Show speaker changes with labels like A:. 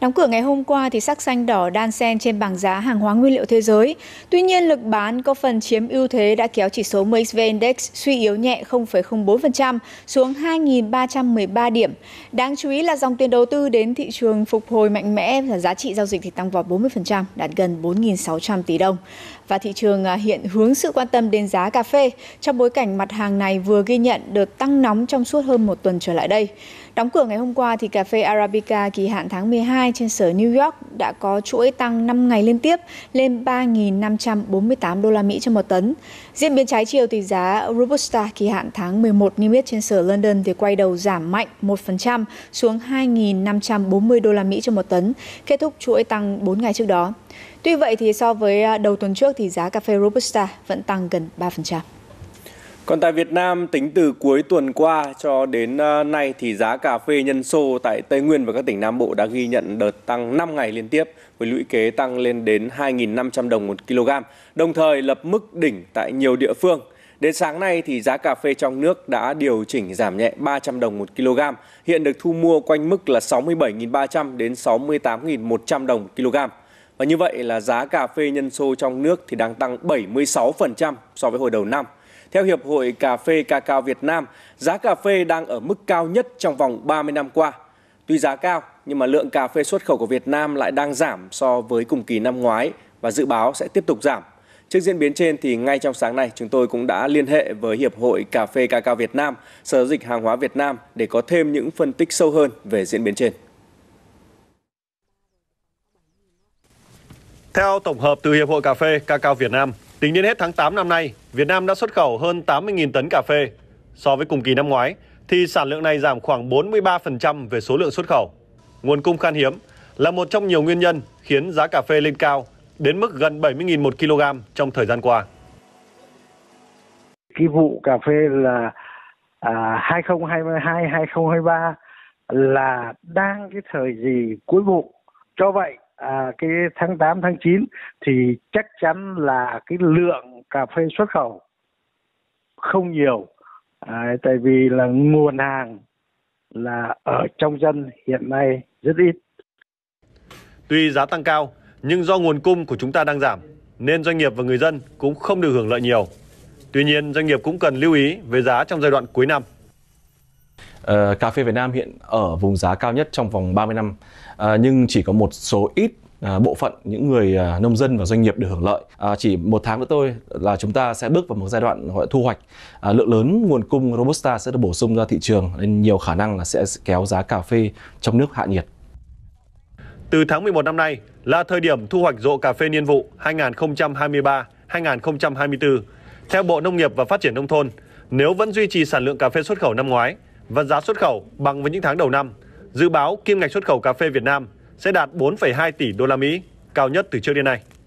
A: Đóng cửa ngày hôm qua thì sắc xanh đỏ đan xen trên bảng giá hàng hóa nguyên liệu thế giới. Tuy nhiên lực bán có phần chiếm ưu thế đã kéo chỉ số MXV Index suy yếu nhẹ 0,04% xuống 2.313 điểm. Đáng chú ý là dòng tiền đầu tư đến thị trường phục hồi mạnh mẽ và giá trị giao dịch thì tăng vọt 40%, đạt gần 4.600 tỷ đồng. Và thị trường à, hiện hướng sự quan tâm đến giá cà phê trong bối cảnh mặt hàng này vừa ghi nhận được tăng nóng trong suốt hơn một tuần trở lại đây. Đóng cửa ngày hôm qua thì cà phê Arabica kỳ hạn tháng 12 trên sở New York đã có chuỗi tăng 5 ngày liên tiếp lên 3.548 đô la Mỹ cho một tấn. Diễn biến trái chiều thì giá Robusta kỳ hạn tháng 11 niêm yết trên sở London thì quay đầu giảm mạnh 1% xuống 2.540 đô la Mỹ cho một tấn, kết thúc chuỗi tăng 4 ngày trước đó. Tuy vậy thì so với à, đầu tuần trước thì giá cà phê Robusta vẫn tăng gần 3%.
B: Còn tại Việt Nam, tính từ cuối tuần qua cho đến ờ, nay thì giá cà phê nhân sô tại Tây Nguyên và các tỉnh Nam Bộ đã ghi nhận đợt tăng 5 ngày liên tiếp với lũy kế tăng lên đến 2.500 đồng một kg, đồng thời lập mức đỉnh tại nhiều địa phương. Đến sáng nay thì giá cà phê trong nước đã điều chỉnh giảm nhẹ 300 đồng một kg, hiện được thu mua quanh mức là 67.300 đến 68.100 đồng một kg. Và như vậy là giá cà phê nhân sô trong nước thì đang tăng 76% so với hồi đầu năm. Theo Hiệp hội Cà phê Cà cao Việt Nam, giá cà phê đang ở mức cao nhất trong vòng 30 năm qua. Tuy giá cao, nhưng mà lượng cà phê xuất khẩu của Việt Nam lại đang giảm so với cùng kỳ năm ngoái và dự báo sẽ tiếp tục giảm. Trước diễn biến trên thì ngay trong sáng nay chúng tôi cũng đã liên hệ với Hiệp hội Cà phê Cà cao Việt Nam, Sở Dịch Hàng hóa Việt Nam để có thêm những phân tích sâu hơn về diễn biến trên.
C: Theo tổng hợp từ Hiệp hội Cà phê Cà cao Việt Nam, Tính đến hết tháng 8 năm nay, Việt Nam đã xuất khẩu hơn 80.000 tấn cà phê. So với cùng kỳ năm ngoái, thì sản lượng này giảm khoảng 43% về số lượng xuất khẩu. Nguồn cung khan hiếm là một trong nhiều nguyên nhân khiến giá cà phê lên cao đến mức gần 70.000 một kg trong thời gian qua.
D: Cái vụ cà phê là à, 2022 2023 là đang cái thời gì cuối vụ. Cho vậy à, cái tháng 8 tháng 9 thì chắc chắn là cái lượng cà phê xuất khẩu không nhiều à, tại vì là nguồn hàng là ở trong dân hiện nay rất ít.
C: Tuy giá tăng cao nhưng do nguồn cung của chúng ta đang giảm nên doanh nghiệp và người dân cũng không được hưởng lợi nhiều. Tuy nhiên doanh nghiệp cũng cần lưu ý về giá trong giai đoạn cuối năm.
E: Ờ, cà phê Việt Nam hiện ở vùng giá cao nhất trong vòng 30 năm uh, nhưng chỉ có một số ít À, bộ phận những người à, nông dân và doanh nghiệp được hưởng lợi à, chỉ một tháng nữa thôi là chúng ta sẽ bước vào một giai đoạn gọi thu hoạch à, lượng lớn nguồn cung robusta sẽ được bổ sung ra thị trường nên nhiều khả năng là sẽ kéo giá cà phê trong nước hạ nhiệt
C: từ tháng 11 năm nay là thời điểm thu hoạch rộ cà phê niên vụ 2023-2024 theo Bộ Nông nghiệp và Phát triển nông thôn nếu vẫn duy trì sản lượng cà phê xuất khẩu năm ngoái và giá xuất khẩu bằng với những tháng đầu năm. Dự báo kim ngạch xuất khẩu cà phê Việt Nam sẽ đạt 4,2 tỷ đô la Mỹ, cao nhất từ trước đến nay.